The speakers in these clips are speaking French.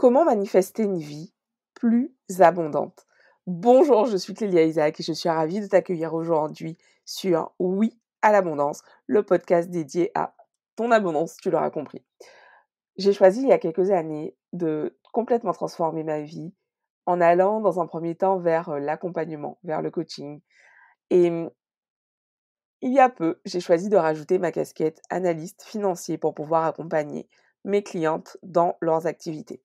Comment manifester une vie plus abondante Bonjour, je suis Clélia Isaac et je suis ravie de t'accueillir aujourd'hui sur Oui à l'abondance, le podcast dédié à ton abondance, tu l'auras compris. J'ai choisi il y a quelques années de complètement transformer ma vie en allant dans un premier temps vers euh, l'accompagnement, vers le coaching. Et mmh, il y a peu, j'ai choisi de rajouter ma casquette analyste financier pour pouvoir accompagner mes clientes dans leurs activités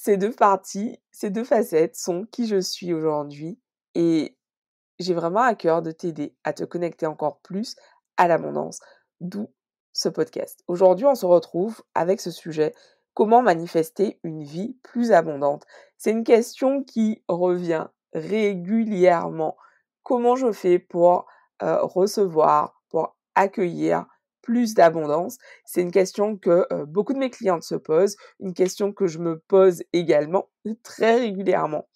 ces deux parties, ces deux facettes sont qui je suis aujourd'hui et j'ai vraiment à cœur de t'aider à te connecter encore plus à l'abondance, d'où ce podcast. Aujourd'hui, on se retrouve avec ce sujet, comment manifester une vie plus abondante. C'est une question qui revient régulièrement. Comment je fais pour euh, recevoir, pour accueillir plus d'abondance C'est une question que beaucoup de mes clientes se posent, une question que je me pose également euh, très régulièrement.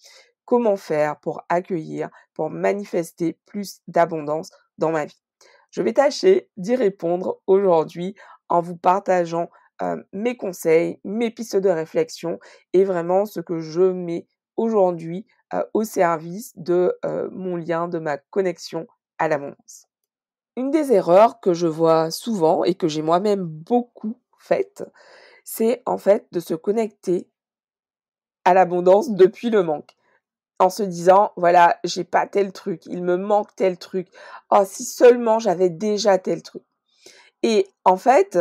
Comment faire pour accueillir, pour manifester plus d'abondance dans ma vie Je vais tâcher d'y répondre aujourd'hui en vous partageant mes conseils, mes pistes de réflexion et vraiment ce que je mets aujourd'hui au service de mon lien, de ma connexion à l'abondance. Une des erreurs que je vois souvent et que j'ai moi-même beaucoup faite, c'est en fait de se connecter à l'abondance depuis le manque en se disant voilà, j'ai pas tel truc, il me manque tel truc. Oh, si seulement j'avais déjà tel truc. Et en fait,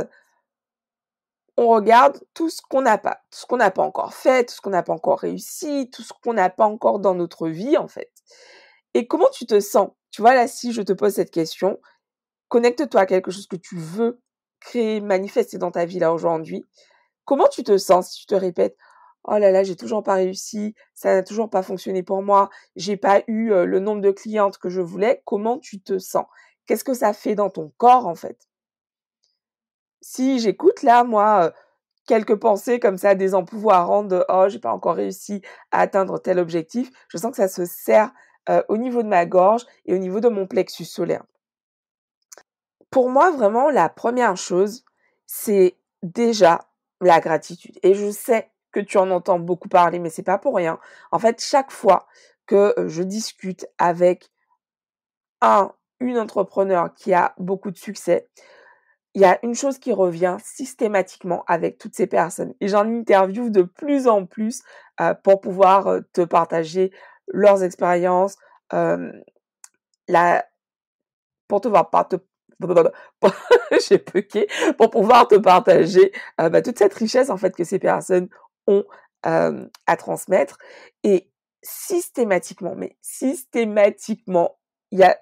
on regarde tout ce qu'on n'a pas, tout ce qu'on n'a pas encore fait, tout ce qu'on n'a pas encore réussi, tout ce qu'on n'a pas encore dans notre vie en fait. Et comment tu te sens Tu vois là si je te pose cette question, Connecte-toi à quelque chose que tu veux créer, manifester dans ta vie là aujourd'hui. Comment tu te sens si tu te répètes Oh là là, j'ai toujours pas réussi, ça n'a toujours pas fonctionné pour moi, j'ai pas eu euh, le nombre de clientes que je voulais. Comment tu te sens Qu'est-ce que ça fait dans ton corps en fait Si j'écoute là, moi, euh, quelques pensées comme ça des désempouvoirantes de oh j'ai pas encore réussi à atteindre tel objectif, je sens que ça se sert euh, au niveau de ma gorge et au niveau de mon plexus solaire. Pour moi, vraiment, la première chose, c'est déjà la gratitude. Et je sais que tu en entends beaucoup parler, mais c'est pas pour rien. En fait, chaque fois que euh, je discute avec un, une entrepreneur qui a beaucoup de succès, il y a une chose qui revient systématiquement avec toutes ces personnes. Et j'en interviewe de plus en plus euh, pour pouvoir euh, te partager leurs expériences, pour te, voir, te j'ai puqué pour pouvoir te partager euh, bah, toute cette richesse en fait que ces personnes ont à transmettre et systématiquement, mais systématiquement, il y a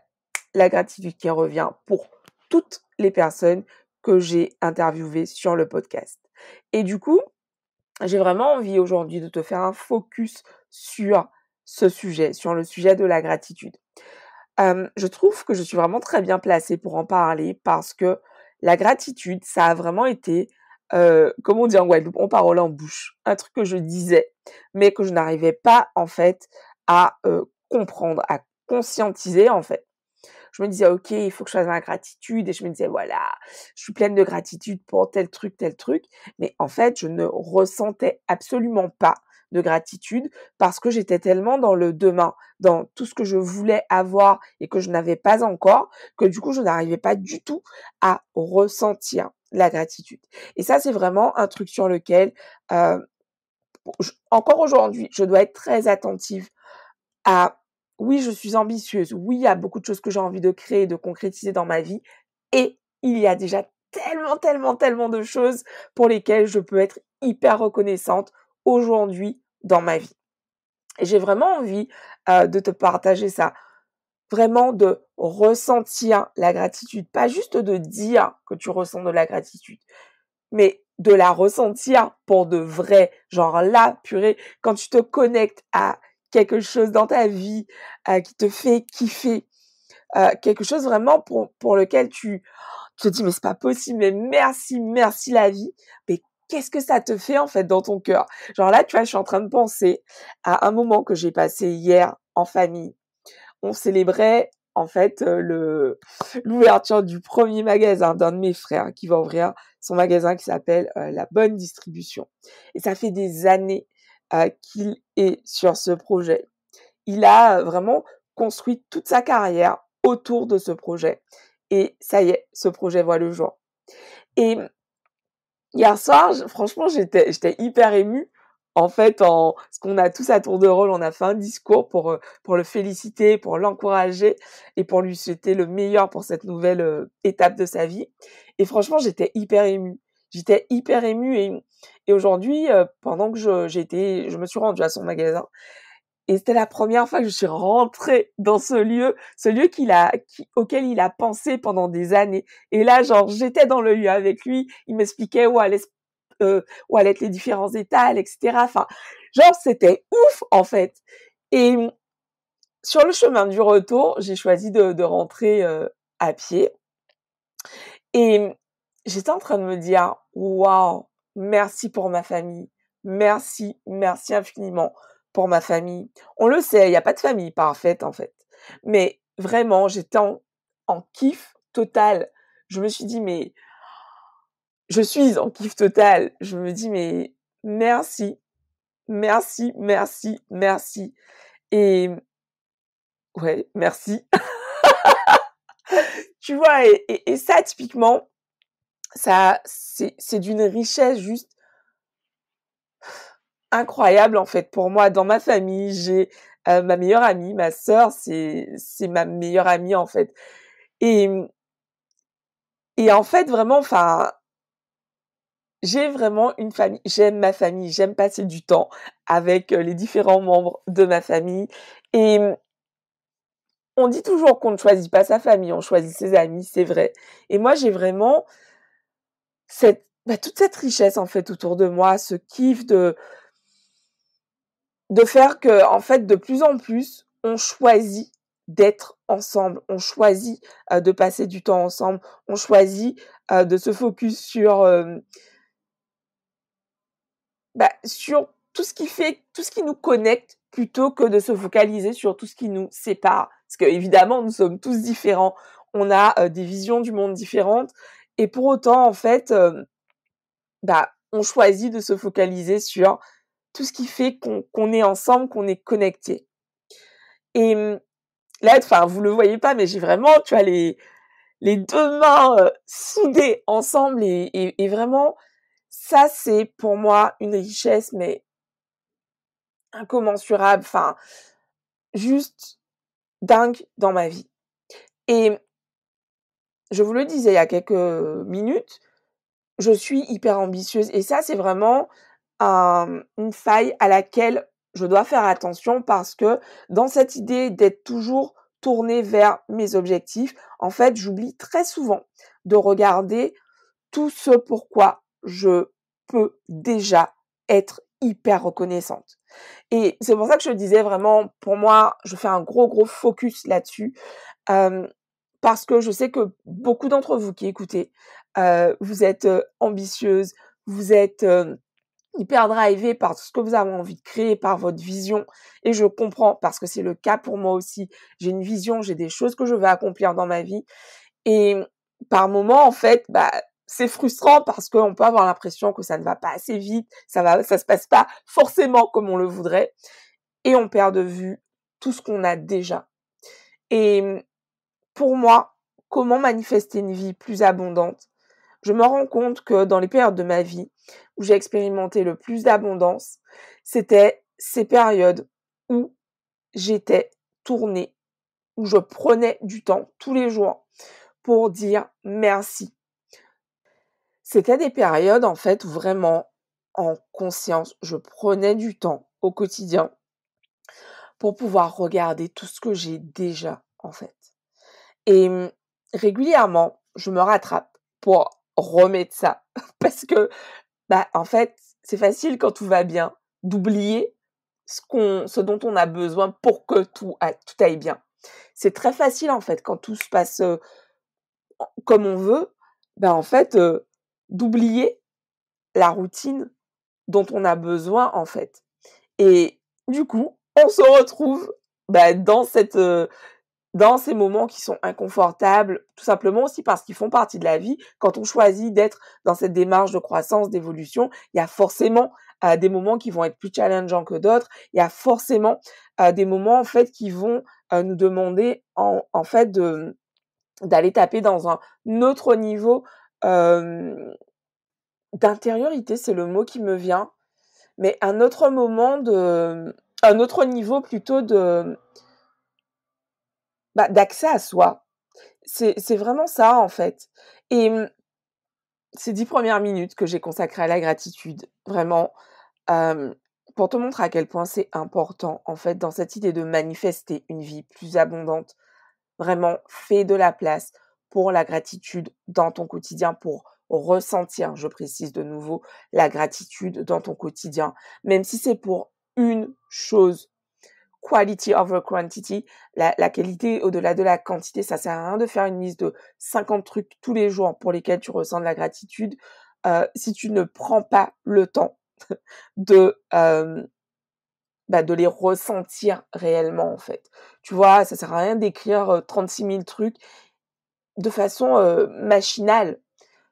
la gratitude qui revient pour toutes les personnes que j'ai interviewées sur le podcast. Et du coup, j'ai vraiment envie aujourd'hui de te faire un focus sur ce sujet, sur le sujet de la gratitude je trouve que je suis vraiment très bien placée pour en parler parce que la gratitude, ça a vraiment été, comme on dit en Guadeloupe, on parole en bouche, un truc que je disais, mais que je n'arrivais pas en fait à comprendre, à conscientiser en fait. Je me disais, ok, il faut que je fasse ma gratitude, et je me disais, voilà, je suis pleine de gratitude pour tel truc, tel truc, mais en fait, je ne ressentais absolument pas de gratitude parce que j'étais tellement dans le demain, dans tout ce que je voulais avoir et que je n'avais pas encore, que du coup, je n'arrivais pas du tout à ressentir la gratitude. Et ça, c'est vraiment un truc sur lequel, euh, encore aujourd'hui, je dois être très attentive à... Oui, je suis ambitieuse. Oui, il y a beaucoup de choses que j'ai envie de créer, de concrétiser dans ma vie. Et il y a déjà tellement, tellement, tellement de choses pour lesquelles je peux être hyper reconnaissante aujourd'hui, dans ma vie. Et j'ai vraiment envie de te partager ça. Vraiment de ressentir la gratitude. Pas juste de dire que tu ressens de la gratitude, mais de la ressentir pour de vrai. Genre là, purée, quand tu te connectes à quelque chose dans ta vie qui te fait kiffer, quelque chose vraiment pour, pour lequel tu, te dis mais c'est pas possible, mais merci, merci la vie. Mais qu'est-ce que ça te fait en fait dans ton cœur Genre là, tu vois, je suis en train de penser à un moment que j'ai passé hier en famille. On célébrait en fait euh, le l'ouverture du premier magasin d'un de mes frères qui va ouvrir son magasin qui s'appelle euh, la Bonne Distribution. Et ça fait des années euh, qu'il est sur ce projet. Il a vraiment construit toute sa carrière autour de ce projet. Et ça y est, ce projet voit le jour. Et hier soir, franchement, j'étais, j'étais hyper émue. En fait, en ce qu'on a tous à tour de rôle, on a fait un discours pour euh, pour le féliciter, pour l'encourager et pour lui souhaiter le meilleur pour cette nouvelle euh, étape de sa vie. Et franchement, j'étais hyper émue. J'étais hyper émue et, et aujourd'hui, euh, pendant que je, j'étais, je me suis rendue à son magasin, et c'était la première fois que je suis rentrée dans ce lieu, ce lieu qu'il a, auquel il a pensé pendant des années. Et là, genre, j'étais dans le lieu avec lui. Il m'expliquait où allaient, euh, où être les différents étals, etc. Enfin, genre, c'était ouf, en fait. Et sur le chemin du retour, j'ai choisi de, rentrer euh, à pied. Et j'étais en train de me dire, waouh, merci pour ma famille. Merci, merci infiniment pour ma famille. On le sait, il n'y a pas de famille parfaite en fait. Mais vraiment, j'étais en, kiff total. Je me suis dit, mais je suis en kiff total. Je me dis, mais merci, merci, merci, merci. Et ouais, merci. tu vois, et, et, ça, typiquement, c'est d'une richesse juste incroyable en fait pour moi. Dans ma famille, j'ai euh, ma meilleure amie, ma sœur, c'est c'est ma meilleure amie en fait. Et et en fait vraiment, enfin, j'ai vraiment une famille. J'aime ma famille. J'aime passer du temps avec euh, les différents membres de ma famille. Et on dit toujours qu'on ne choisit pas sa famille, on choisit ses amis, c'est vrai. Et moi, j'ai vraiment cette bah, toute cette richesse en fait autour de moi, ce kiff de de faire que, en fait, de plus en plus, on choisit d'être ensemble, on choisit euh, de passer du temps ensemble, on choisit euh, de se focus sur, euh, bah, sur tout ce qui fait, tout ce qui nous connecte plutôt que de se focaliser sur tout ce qui nous sépare. Parce que évidemment, nous sommes tous différents, on a des visions du monde différentes, et pour autant, en fait, bah, on choisit de se focaliser sur tout ce qui fait qu'on est ensemble, qu'on est connecté. Et mmh, là, enfin, vous le voyez pas, mais j'ai vraiment, tu vois, les, les deux mains euh, soudées ensemble et, et vraiment, ça, c'est pour moi une richesse, mais incommensurable, enfin, juste dingue dans ma vie. Et mmh, je vous le disais il y a quelques minutes, je suis hyper ambitieuse et ça, c'est vraiment un, une faille à laquelle je dois faire attention parce que dans cette idée d'être toujours tournée vers mes objectifs, en fait, j'oublie très souvent de regarder tout ce pourquoi je peux déjà être hyper reconnaissante. Et c'est pour ça que je disais vraiment, pour moi, je fais un gros, gros focus là-dessus. parce que je sais que beaucoup d'entre vous qui écoutez, vous êtes ambitieuses, vous êtes hyper drivé par ce que vous avez envie de créer, par votre vision. Et je comprends parce que c'est le cas pour moi aussi. J'ai une vision, j'ai des choses que je veux accomplir dans ma vie. Et par moments, en fait, bah, c'est frustrant parce qu'on peut avoir l'impression que ça ne va pas assez vite, ça va, ça se passe pas forcément comme on le voudrait. Et on perd de vue tout ce qu'on a déjà. Et pour moi, comment manifester une vie plus abondante? je me rends compte que dans les périodes de ma vie où j'ai expérimenté le plus d'abondance, c'était ces périodes où j'étais tournée, où je prenais du temps tous les jours pour dire merci. C'était des périodes en fait vraiment en conscience, je prenais du temps au quotidien pour pouvoir regarder tout ce que j'ai déjà en fait. Et hum, régulièrement, je me rattrape pour remettre ça. Parce que, bah, en fait, c'est facile quand tout va bien d'oublier ce, qu'on, ce dont on a besoin pour que tout, a, tout aille bien. C'est très facile, en fait, quand tout se passe comme on veut, bah, en fait, d'oublier la routine dont on a besoin, en fait. Et du coup, on se retrouve bah, dans cette, dans ces moments qui sont inconfortables, tout simplement aussi parce qu'ils font partie de la vie. Quand on choisit d'être dans cette démarche de croissance, d'évolution, il y a forcément euh, des moments qui vont être plus challengeants que d'autres. Il y a forcément euh, des moments en fait qui vont euh, nous demander en, fait d'aller taper dans un autre niveau d'intériorité, c'est le mot qui me vient, mais un autre moment de un autre niveau plutôt de bah, d'accès à soi. C'est vraiment ça, en fait. Et mmh, ces dix premières minutes que j'ai consacrées à la gratitude, vraiment, pour te montrer à quel point c'est important, en fait, dans cette idée de manifester une vie plus abondante, vraiment, fais de la place pour la gratitude dans ton quotidien, pour ressentir, je précise de nouveau, la gratitude dans ton quotidien, même si c'est pour une chose quality over quantity. La, qualité au-delà de la quantité, ça sert à rien de faire une liste de 50 trucs tous les jours pour lesquels tu ressens de la gratitude euh, si tu ne prends pas le temps de euh, bah, de les ressentir réellement en fait. Tu vois, ça sert à rien d'écrire 36 euh, 000 trucs de façon machinale.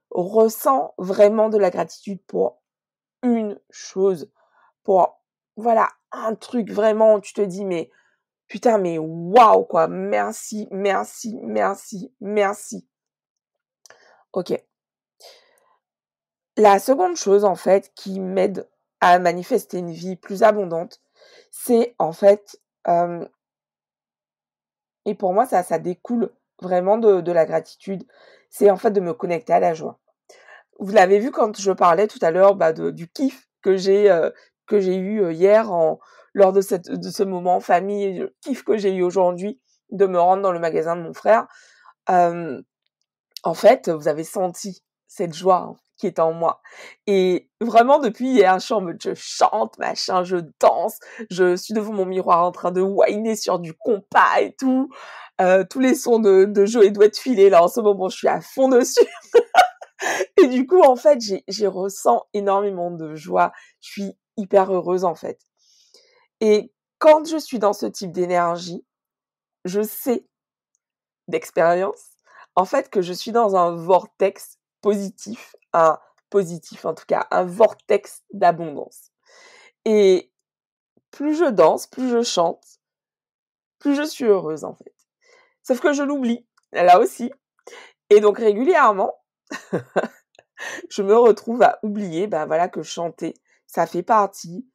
Ressens vraiment de la gratitude pour une chose, pour voilà un truc vraiment, tu te dis, mais putain, mais waouh, quoi. Merci, merci, merci, merci. Ok. La seconde chose, en fait, qui m'aide à manifester une vie plus abondante, c'est en fait, et pour moi, ça, ça découle vraiment de, la gratitude, c'est en fait de me connecter à la joie. Vous l'avez vu quand je parlais tout à l'heure bah, du kiff que j'ai que j'ai eu euh, hier lors de, cette, de ce moment famille et le kiff que j'ai eu aujourd'hui de me rendre dans le magasin de mon frère. en fait, vous avez senti cette joie qui est en moi. Et vraiment, depuis hier, je a je chante, machin, je danse, je suis devant mon miroir en train de whiner sur du compas et tout. Euh, tous les sons de, de et doigts de filer, là, en ce moment, je suis à fond dessus. et du coup, en fait, j'ai ressens énormément de joie. Je suis hyper heureuse en fait. Et quand je suis dans ce type d'énergie, je sais d'expérience en fait que je suis dans un vortex positif, un positif en tout cas, un vortex d'abondance. Et plus je danse, plus je chante, plus je suis heureuse en fait. Sauf que je l'oublie, là aussi. Et donc régulièrement, je me retrouve à oublier, ben voilà, que chanter, ça fait partie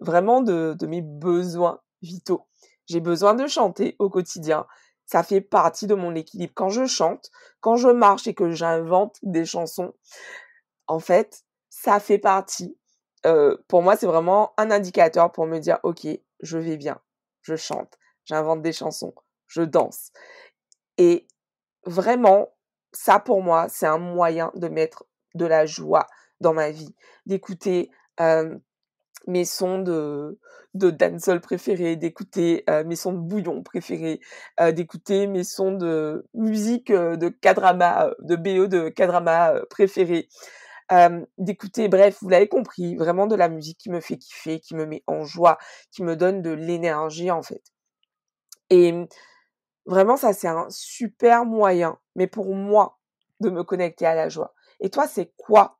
vraiment de, mes besoins vitaux. J'ai besoin de chanter au quotidien. Ça fait partie de mon équilibre. Quand je chante, quand je marche et que j'invente des chansons, en fait, ça fait partie. pour moi, c'est vraiment un indicateur pour me dire, OK, je vais bien, je chante, j'invente des chansons, je danse. Et vraiment, ça pour moi, c'est un moyen de mettre de la joie dans ma vie, d'écouter mes sons de, de dancehall préférés, d'écouter mes sons de bouillon préférés, d'écouter mes sons de musique de kadrama, de BO de kadrama préférés, d'écouter, bref, vous l'avez compris, vraiment de la musique qui me fait kiffer, qui me met en joie, qui me donne de l'énergie en fait. Et vraiment, ça c'est un super moyen, mais pour moi, de me connecter à la joie. Et toi, c'est quoi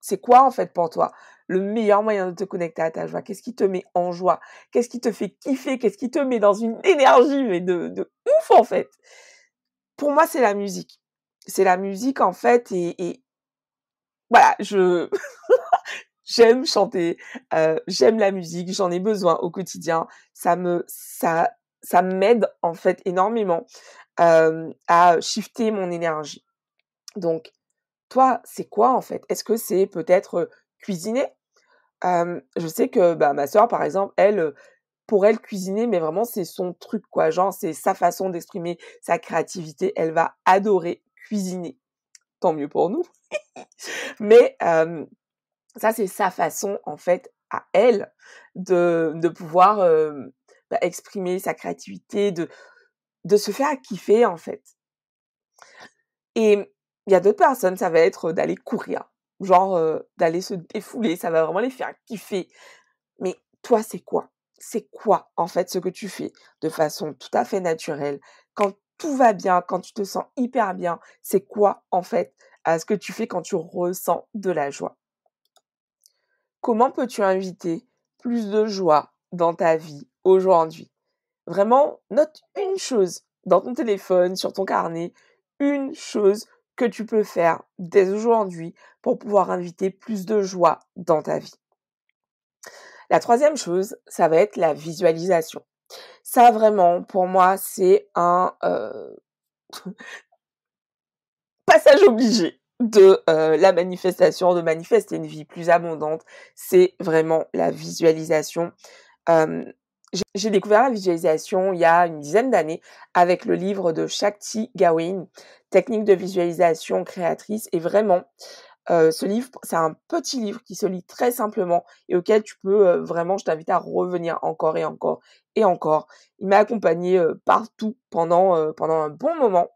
c'est quoi en fait pour toi le meilleur moyen de te connecter à ta joie Qu'est-ce qui te met en joie Qu'est-ce qui te fait kiffer Qu'est-ce qui te met dans une énergie mais de, ouf en fait Pour moi, c'est la musique. C'est la musique en fait et, voilà, je j'aime chanter, euh, j'aime la musique, j'en ai besoin au quotidien. Ça me ça ça m'aide en fait énormément euh, à shifter mon énergie. Donc toi, c'est quoi en fait Est-ce que c'est peut-être cuisiner Je sais que bah, ma soeur, par exemple, elle, pour elle, cuisiner, mais vraiment, c'est son truc, quoi. Genre, c'est sa façon d'exprimer sa créativité. Elle va adorer cuisiner. Tant mieux pour nous. mais ça, c'est sa façon, en fait, à elle, de, pouvoir bah, exprimer sa créativité, de, de se faire kiffer, en fait. Et il y a d'autres personnes, ça va être d'aller courir, genre d'aller se défouler, ça va vraiment les faire kiffer. Mais toi, c'est quoi C'est quoi en fait ce que tu fais de façon tout à fait naturelle quand tout va bien, quand tu te sens hyper bien C'est quoi en fait ce que tu fais quand tu ressens de la joie Comment peux-tu inviter plus de joie dans ta vie aujourd'hui Vraiment, note une chose dans ton téléphone, sur ton carnet, une chose tu peux faire dès aujourd'hui pour pouvoir inviter plus de joie dans ta vie. La troisième chose, ça va être la visualisation. Ça vraiment, pour moi, c'est un euh, passage obligé de euh, la manifestation, de manifester une vie plus abondante. C'est vraiment la visualisation. J'ai découvert la visualisation il y a une dizaine d'années avec le livre de Shakti Gawain, Technique de visualisation créatrice. Et vraiment, euh, ce livre, c'est un petit livre qui se lit très simplement et auquel tu peux euh, vraiment, je t'invite à revenir encore et encore et encore. Il m'a accompagné euh, partout pendant, pendant un bon moment.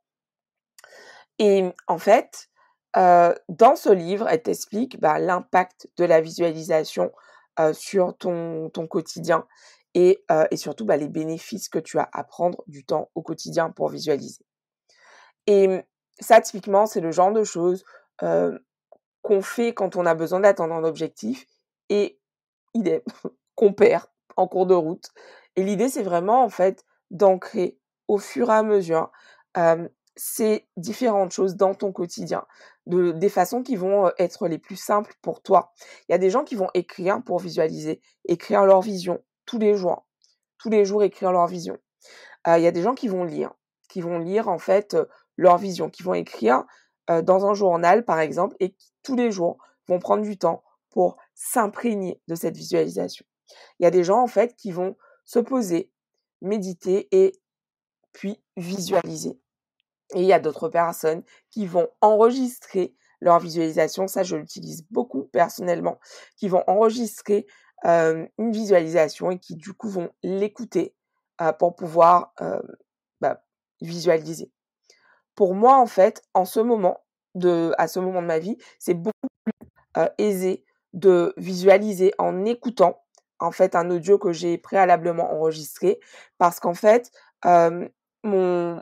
Et en fait, dans ce livre, elle t'explique bah, l'impact de la visualisation sur ton, ton quotidien et, et surtout bah, les bénéfices que tu as à prendre du temps au quotidien pour visualiser. Et mmh, ça, typiquement, c'est le genre de choses qu'on fait quand on a besoin d'atteindre un objectif et est qu'on perd en cours de route. Et l'idée, c'est vraiment, en fait, d'ancrer au fur et à mesure ces différentes choses dans ton quotidien, de, des façons qui vont être les plus simples pour toi. Il y a des gens qui vont écrire pour visualiser, écrire leur vision, tous les jours, tous les jours écrire leur vision. Euh, il y a des gens qui vont lire, qui vont lire en fait euh, leur vision, qui vont écrire euh, dans un journal par exemple et qui tous les jours vont prendre du temps pour s'imprégner de cette visualisation. Il y a des gens en fait qui vont se poser, méditer et puis visualiser. Et il y a d'autres personnes qui vont enregistrer leur visualisation, ça je l'utilise beaucoup personnellement, qui vont enregistrer une visualisation et qui du coup vont l'écouter pour pouvoir bah, visualiser. Pour moi, en fait, en ce moment, de, à ce moment de ma vie, c'est beaucoup plus aisé de visualiser en écoutant en fait un audio que j'ai préalablement enregistré parce qu'en fait mon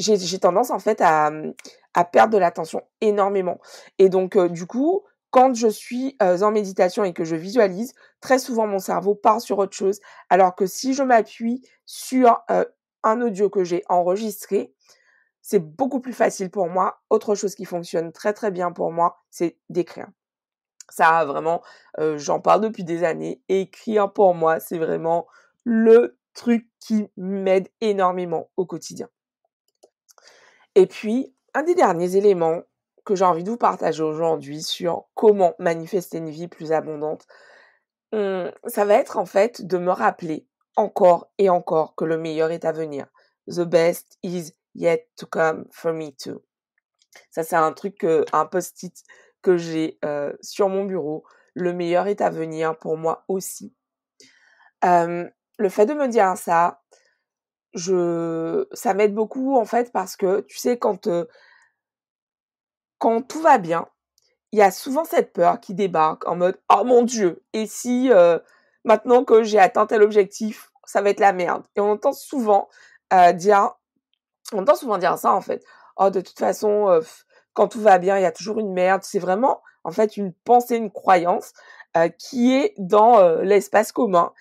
j'ai tendance en fait à, à perdre de l'attention énormément et donc du coup quand je suis euh, en méditation et que je visualise, très souvent mon cerveau part sur autre chose, alors que si je m'appuie sur euh, un audio que j'ai enregistré, c'est beaucoup plus facile pour moi. Autre chose qui fonctionne très très bien pour moi, c'est d'écrire. Ça, vraiment, euh, j'en parle depuis des années. Écrire pour moi, c'est vraiment le truc qui m'aide énormément au quotidien. Et puis, un des derniers éléments que j'ai envie de vous partager aujourd'hui sur comment manifester une vie plus abondante, hum, ça va être en fait de me rappeler encore et encore que le meilleur est à venir. The best is yet to come for me too. Ça c'est un truc, un post-it que j'ai euh, sur mon bureau. Le meilleur est à venir pour moi aussi. le fait de me dire ça, je, ça m'aide beaucoup en fait parce que tu sais quand euh, quand tout va bien, il y a souvent cette peur qui débarque en mode Oh mon Dieu, et si euh, maintenant que j'ai atteint tel objectif, ça va être la merde. Et on entend souvent euh, dire on entend souvent dire ça en fait. Oh, de toute façon, euh, quand tout va bien, il y a toujours une merde. C'est vraiment en fait une pensée, une croyance qui est dans l'espace commun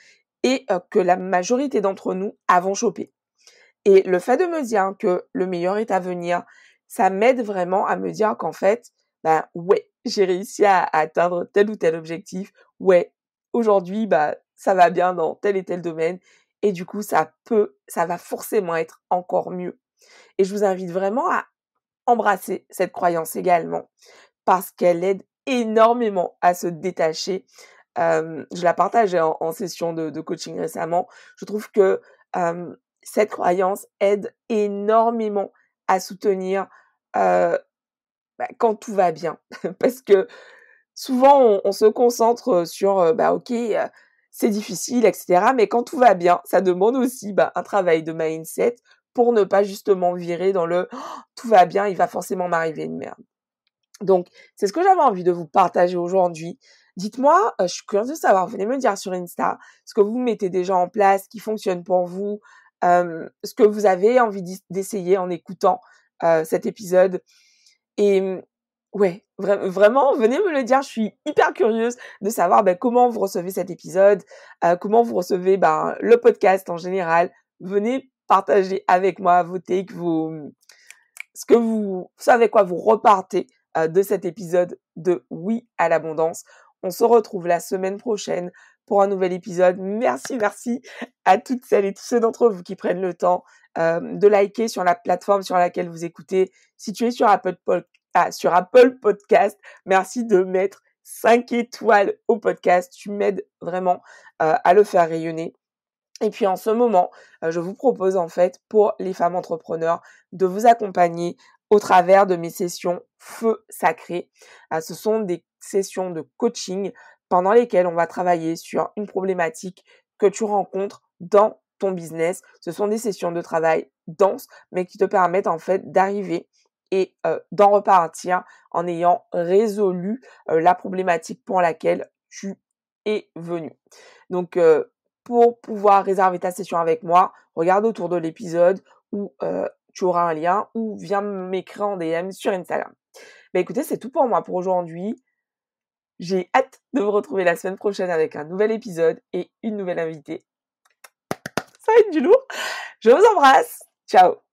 et que la majorité d'entre nous avons chopé. Et le fait de me dire que le meilleur est à venir, ça m'aide vraiment à me dire qu'en fait, ben ouais, j'ai réussi à, atteindre tel ou tel objectif. Ouais, aujourd'hui, ben ça va bien dans tel et tel domaine. Et du coup, ça peut, ça va forcément être encore mieux. Et je vous invite vraiment à embrasser cette croyance également, parce qu'elle aide énormément à se détacher. je la partageais en, session de, coaching récemment. Je trouve que cette croyance aide énormément à soutenir bah, quand tout va bien. Parce que souvent, on, se concentre sur, bah, ok, c'est difficile, etc. Mais quand tout va bien, ça demande aussi bah, un travail de mindset pour ne pas justement virer dans le «Oh, tout va bien, il va forcément m'arriver une merde. Donc, c'est ce que j'avais envie de vous partager aujourd'hui. Dites-moi, je suis curieuse de savoir, venez me dire sur Insta ce que vous mettez déjà en place, qui fonctionne pour vous, euh, ce que vous avez envie d'essayer en écoutant euh, cet épisode. Et mm, ouais, vraiment, venez me le dire. Je suis hyper curieuse de savoir ben, comment vous recevez cet épisode, euh, comment vous recevez ben, le podcast en général. Venez partager avec moi voter takes, vous mm, ce que vous, savez quoi vous repartez de cet épisode de Oui à l'abondance. On se retrouve la semaine prochaine pour un nouvel épisode. Merci, merci à toutes celles et tous ceux d'entre vous qui prennent le temps euh, de liker sur la plateforme sur laquelle vous écoutez. Si tu es sur Apple, Podcast, merci de mettre 5 étoiles au podcast. Tu m'aides vraiment euh, à le faire rayonner. Et puis en ce moment, euh, je vous propose en fait pour les femmes entrepreneurs de vous accompagner au travers de mes sessions Feu Sacré. Ah, ce sont des sessions de coaching pendant lesquelles on va travailler sur une problématique que tu rencontres dans ton business. Ce sont des sessions de travail denses, mais qui te permettent en fait d'arriver et euh, d'en repartir en ayant résolu euh, la problématique pour laquelle tu es venu. Donc, euh, pour pouvoir réserver ta session avec moi, regarde autour de l'épisode où tu auras un lien ou viens m'écrire en DM sur Instagram. Mais bah, écoutez, c'est tout pour moi pour aujourd'hui. J'ai hâte de vous retrouver la semaine prochaine avec un nouvel épisode et une nouvelle invitée. Ça va être du lourd. Je vous embrasse. Ciao